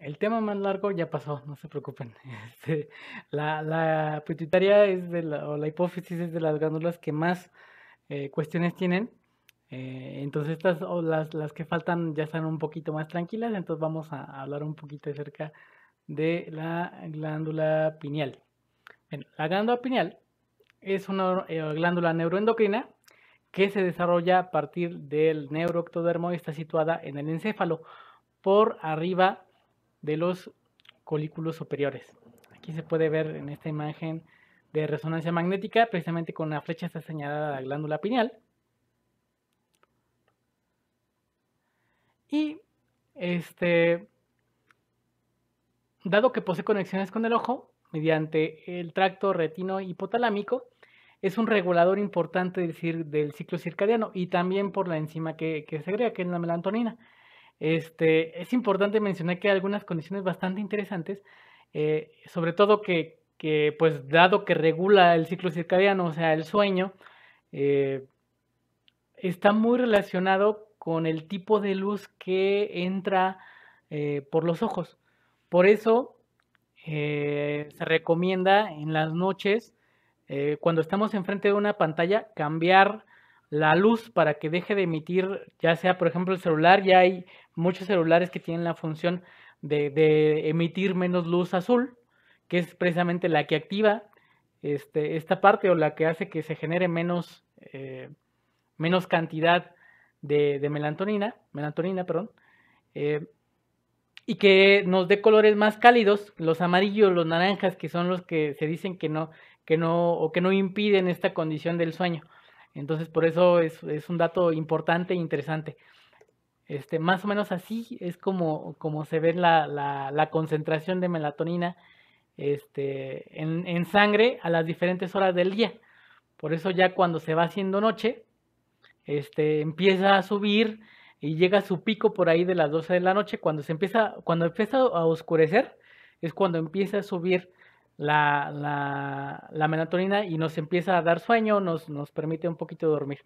El tema más largo ya pasó, no se preocupen. Este, la, pituitaria es la, o la hipófisis es de las glándulas que más eh, cuestiones tienen. Eh, entonces estas o las, que faltan ya están un poquito más tranquilas, entonces vamos a, hablar un poquito acerca de la glándula pineal. Bueno, la glándula pineal es una eh, glándula neuroendocrina que se desarrolla a partir del neuroectodermo y está situada en el encéfalo por arriba de los colículos superiores. Aquí se puede ver en esta imagen de resonancia magnética, precisamente con la flecha está señalada la glándula pineal. Y este, dado que posee conexiones con el ojo, mediante el tracto retino hipotalámico, es un regulador importante del, del ciclo circadiano y también por la enzima que, se segrega, que es la melatonina. Este, es importante mencionar que hay algunas condiciones bastante interesantes, eh, sobre todo que, pues, dado que regula el ciclo circadiano, o sea, el sueño, eh, está muy relacionado con el tipo de luz que entra eh, por los ojos. Por eso se recomienda en las noches, cuando estamos enfrente de una pantalla, cambiar la luz para que deje de emitir, ya sea por ejemplo el celular, ya hay muchos celulares que tienen la función de, emitir menos luz azul, que es precisamente la que activa este, esta parte o la que hace que se genere menos, eh, menos cantidad de, de, melatonina, melatonina perdón, eh, y que nos dé colores más cálidos, los amarillos, los naranjas, que son los que se dicen que no, que no, o que no impiden esta condición del sueño. Entonces, por eso es, un dato importante e interesante. Este, más o menos así es como, se ve la, concentración de melatonina este, en, sangre a las diferentes horas del día. Por eso ya cuando se va haciendo noche, este, empieza a subir y llega a su pico por ahí de las 12 de la noche. Cuando, se empieza, cuando empieza a oscurecer, es cuando empieza a subir la, la, melatonina y nos empieza a dar sueño, nos, nos permite un poquito dormir.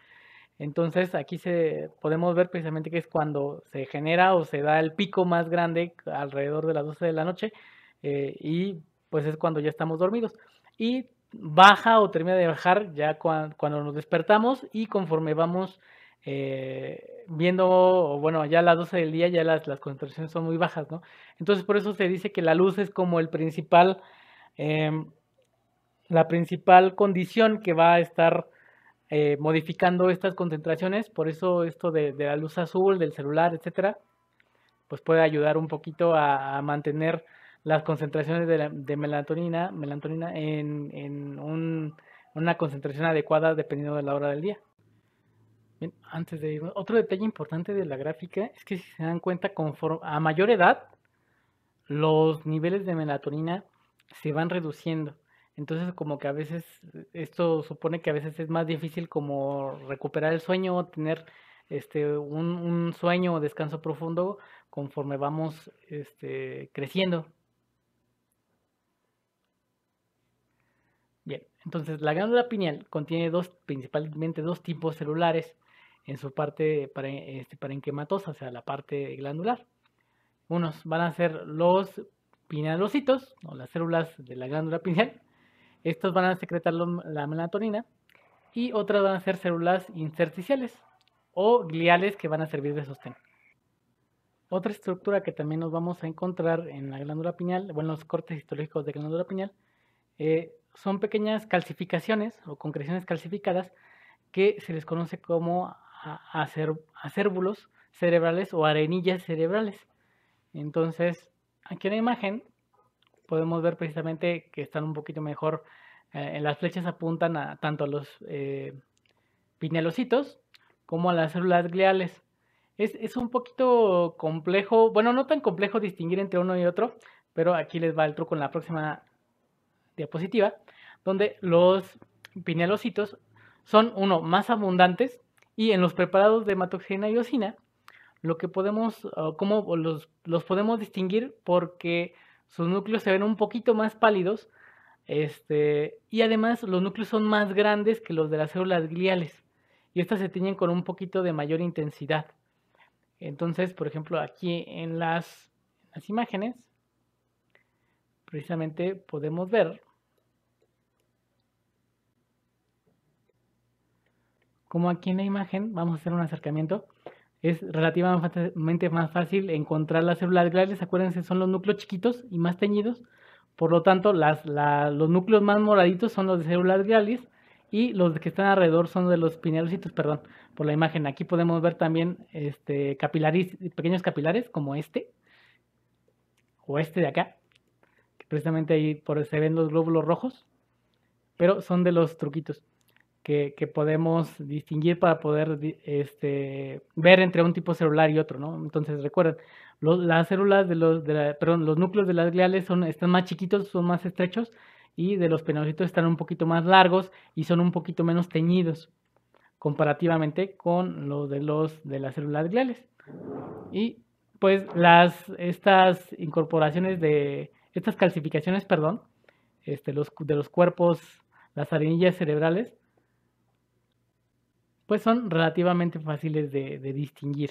Entonces aquí se, podemos ver precisamente que es cuando se genera o se da el pico más grande alrededor de las 12 de la noche eh, y pues es cuando ya estamos dormidos. Y baja o termina de bajar ya cuando nos despertamos y conforme vamos eh, viendo, bueno, ya a las 12 del día ya las, las concentraciones son muy bajas, ¿no? Entonces por eso se dice que la luz es como el principal Em, la principal condición que va a estar eh, modificando estas concentraciones, por eso esto de, la luz azul, del celular, etcétera, pues puede ayudar un poquito a, mantener las concentraciones de, melatonina, melatonina en, una concentración adecuada dependiendo de la hora del día. Bien, antes de otro detalle importante de la gráfica es que si se dan cuenta, a mayor edad, los niveles de melatonina se van reduciendo. Entonces como que a veces esto supone que a veces es más difícil como recuperar el sueño, o tener este, un, sueño o descanso profundo conforme vamos este, creciendo. Bien, entonces la glándula pineal contiene dos, principalmente dos tipos celulares en su parte para, este, parenquematosa, o sea, la parte glandular. Unos van a ser los pinalocitos, o las células de la glándula pineal. Estos van a secretar la melatonina y otras van a ser células intersticiales o gliales que van a servir de sostén. Otra estructura que también nos vamos a encontrar en la glándula pineal, bueno en los cortes histológicos de glándula pineal, eh, son pequeñas calcificaciones o concreciones calcificadas que se les conoce como cerebrales o arenillas cerebrales. Entonces, Aquí en la imagen podemos ver precisamente que están un poquito mejor, eh, en las flechas apuntan a, tanto a los eh, pinelocitos como a las células gliales. Es, es, un poquito complejo, bueno, no tan complejo distinguir entre uno y otro, pero aquí les va el truco en la próxima diapositiva, donde los pinelocitos son, uno, más abundantes y en los preparados de hematoxina y osina lo que podemos, ah, cómo los, podemos distinguir porque sus núcleos se ven un poquito más pálidos este, y además los núcleos son más grandes que los de las células gliales y estas se tiñen con un poquito de mayor intensidad. Entonces, por ejemplo, aquí en las, en las imágenes, precisamente podemos ver como aquí en la imagen, vamos a hacer un acercamiento, es relativamente más fácil encontrar las células gliales. Acuérdense, son los núcleos chiquitos y más teñidos. Por lo tanto, los núcleos más moraditos son los de células gliales y los que están alrededor son de los pinealocitos, perdón, por la imagen. Aquí podemos ver también este, capilaris, pequeños capilares como este o este de acá, que precisamente ahí por, se ven los glóbulos rojos, pero son de los truquitos que, podemos distinguir para poder este, ver entre un tipo celular y otro, ¿no? Entonces, recuerden, los, las células de los, los núcleos de las gliales son, están más chiquitos, son más estrechos, y de los penocitos están un poquito más largos y son un poquito menos teñidos comparativamente con los de los de las células gliales. Y pues las estas incorporaciones de estas calcificaciones, perdón, este, los, de los cuerpos, las arenillas cerebrales pues son relativamente fáciles de, de distinguir.